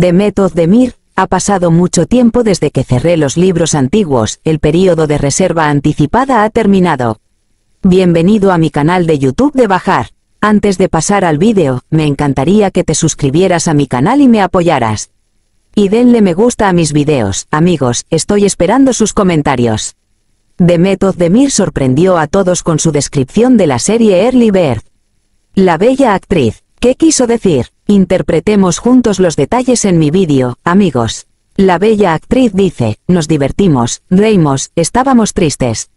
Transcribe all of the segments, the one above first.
de Method de Mir, ha pasado mucho tiempo desde que cerré los libros antiguos, el periodo de reserva anticipada ha terminado. Bienvenido a mi canal de YouTube de Bajar. Antes de pasar al vídeo, me encantaría que te suscribieras a mi canal y me apoyaras. Y denle me gusta a mis videos, amigos, estoy esperando sus comentarios. The Method de Mir sorprendió a todos con su descripción de la serie Early Bird. La bella actriz, ¿Qué quiso decir? Interpretemos juntos los detalles en mi vídeo, amigos. La bella actriz dice, nos divertimos, reímos, estábamos tristes.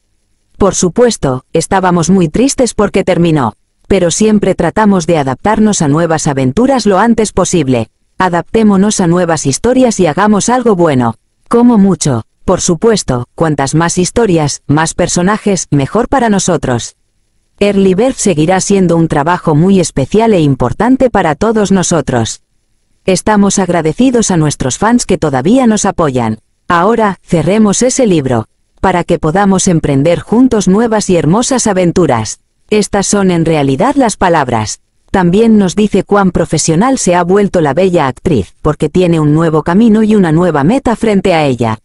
Por supuesto, estábamos muy tristes porque terminó. Pero siempre tratamos de adaptarnos a nuevas aventuras lo antes posible. Adaptémonos a nuevas historias y hagamos algo bueno. Como mucho, por supuesto, cuantas más historias, más personajes, mejor para nosotros. Early Bird seguirá siendo un trabajo muy especial e importante para todos nosotros. Estamos agradecidos a nuestros fans que todavía nos apoyan. Ahora, cerremos ese libro, para que podamos emprender juntos nuevas y hermosas aventuras. Estas son en realidad las palabras. También nos dice cuán profesional se ha vuelto la bella actriz, porque tiene un nuevo camino y una nueva meta frente a ella.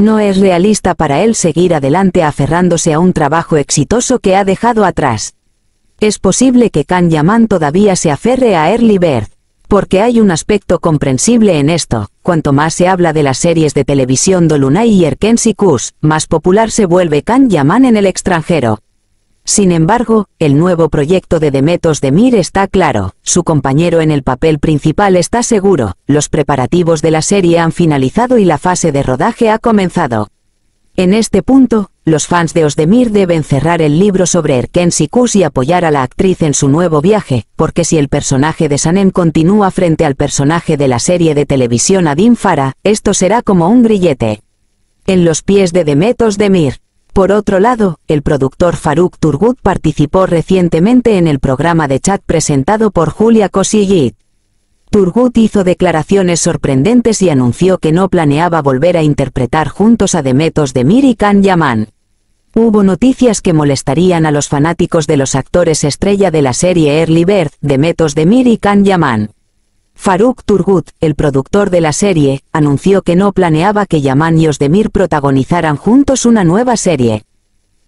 No es realista para él seguir adelante aferrándose a un trabajo exitoso que ha dejado atrás. Es posible que Kan Yaman todavía se aferre a Early Bird, porque hay un aspecto comprensible en esto, cuanto más se habla de las series de televisión Dolunay y Erkensikus, más popular se vuelve Kan Yaman en el extranjero. Sin embargo, el nuevo proyecto de Demetos Demir está claro, su compañero en el papel principal está seguro, los preparativos de la serie han finalizado y la fase de rodaje ha comenzado. En este punto, los fans de Osdemir deben cerrar el libro sobre Erken Sikus y apoyar a la actriz en su nuevo viaje, porque si el personaje de Sanem continúa frente al personaje de la serie de televisión Adin Farah, esto será como un grillete. En los pies de Demetos Demir. Por otro lado, el productor Faruk Turgut participó recientemente en el programa de chat presentado por Julia Kosiyit. Turgut hizo declaraciones sorprendentes y anunció que no planeaba volver a interpretar juntos a Demetos Demir y Kan Yaman. Hubo noticias que molestarían a los fanáticos de los actores estrella de la serie Early Bird, Demetos Demir y Kan Yaman. Faruk Turgut, el productor de la serie, anunció que no planeaba que Yaman y Osdemir protagonizaran juntos una nueva serie.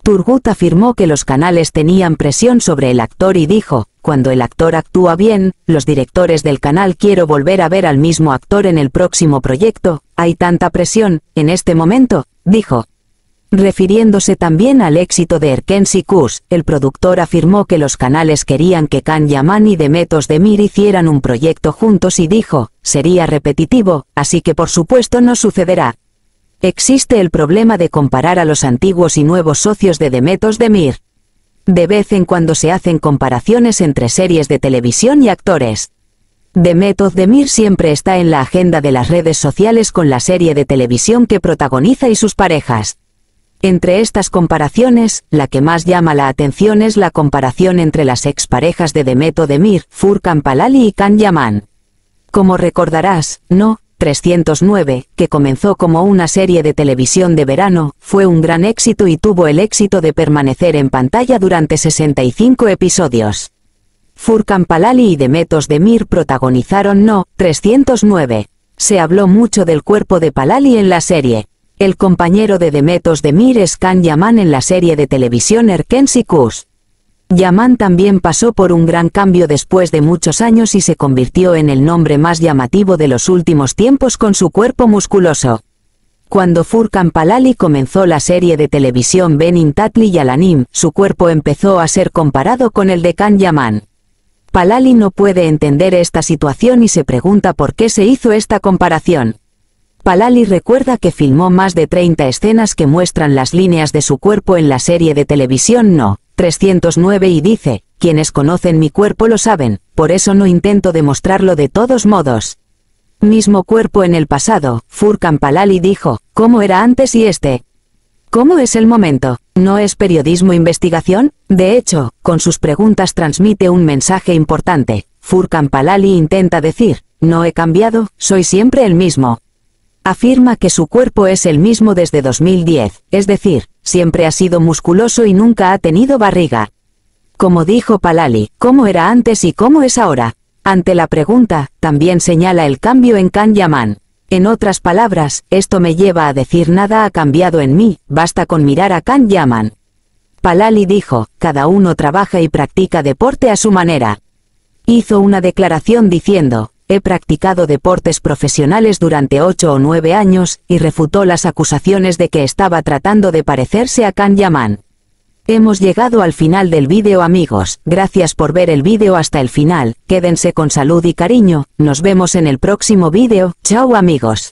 Turgut afirmó que los canales tenían presión sobre el actor y dijo, cuando el actor actúa bien, los directores del canal quiero volver a ver al mismo actor en el próximo proyecto, hay tanta presión, en este momento, dijo, Refiriéndose también al éxito de Erkensi Kush, el productor afirmó que los canales querían que Kan Yaman y Demetos Demir hicieran un proyecto juntos y dijo, sería repetitivo, así que por supuesto no sucederá. Existe el problema de comparar a los antiguos y nuevos socios de Demetos Demir. De vez en cuando se hacen comparaciones entre series de televisión y actores. Demetos Demir siempre está en la agenda de las redes sociales con la serie de televisión que protagoniza y sus parejas. Entre estas comparaciones, la que más llama la atención es la comparación entre las exparejas de Demeto Demir, Furkan Palali y Kan Yaman. Como recordarás, No. 309, que comenzó como una serie de televisión de verano, fue un gran éxito y tuvo el éxito de permanecer en pantalla durante 65 episodios. Furkan Palali y Demetos Demir protagonizaron No. 309. Se habló mucho del cuerpo de Palali en la serie, el compañero de Demetos de Mir es Khan Yaman en la serie de televisión Erkensi Kus. Yaman también pasó por un gran cambio después de muchos años y se convirtió en el nombre más llamativo de los últimos tiempos con su cuerpo musculoso. Cuando Furkan Palali comenzó la serie de televisión Benin Tatli y Alanim, su cuerpo empezó a ser comparado con el de Khan Yaman. Palali no puede entender esta situación y se pregunta por qué se hizo esta comparación. Palali recuerda que filmó más de 30 escenas que muestran las líneas de su cuerpo en la serie de televisión No. 309 y dice, quienes conocen mi cuerpo lo saben, por eso no intento demostrarlo de todos modos. Mismo cuerpo en el pasado, Furkan Palali dijo, ¿cómo era antes y este? ¿Cómo es el momento? ¿No es periodismo investigación? De hecho, con sus preguntas transmite un mensaje importante. Furkan Palali intenta decir, no he cambiado, soy siempre el mismo, afirma que su cuerpo es el mismo desde 2010, es decir, siempre ha sido musculoso y nunca ha tenido barriga. Como dijo Palali, ¿cómo era antes y cómo es ahora? Ante la pregunta, también señala el cambio en Kan Yaman. En otras palabras, esto me lleva a decir nada ha cambiado en mí, basta con mirar a Kan Yaman. Palali dijo, cada uno trabaja y practica deporte a su manera. Hizo una declaración diciendo, He practicado deportes profesionales durante 8 o 9 años, y refutó las acusaciones de que estaba tratando de parecerse a Kan Yaman. Hemos llegado al final del vídeo amigos, gracias por ver el vídeo hasta el final, quédense con salud y cariño, nos vemos en el próximo vídeo, chao amigos.